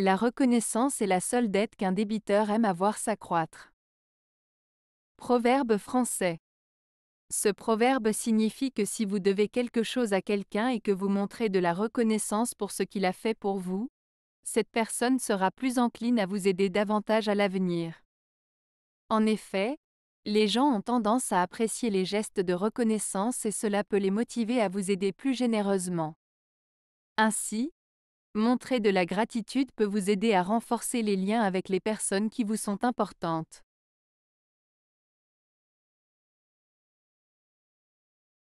La reconnaissance est la seule dette qu'un débiteur aime avoir s'accroître. Proverbe français. Ce proverbe signifie que si vous devez quelque chose à quelqu'un et que vous montrez de la reconnaissance pour ce qu'il a fait pour vous, cette personne sera plus encline à vous aider davantage à l'avenir. En effet, les gens ont tendance à apprécier les gestes de reconnaissance et cela peut les motiver à vous aider plus généreusement. Ainsi, Montrer de la gratitude peut vous aider à renforcer les liens avec les personnes qui vous sont importantes.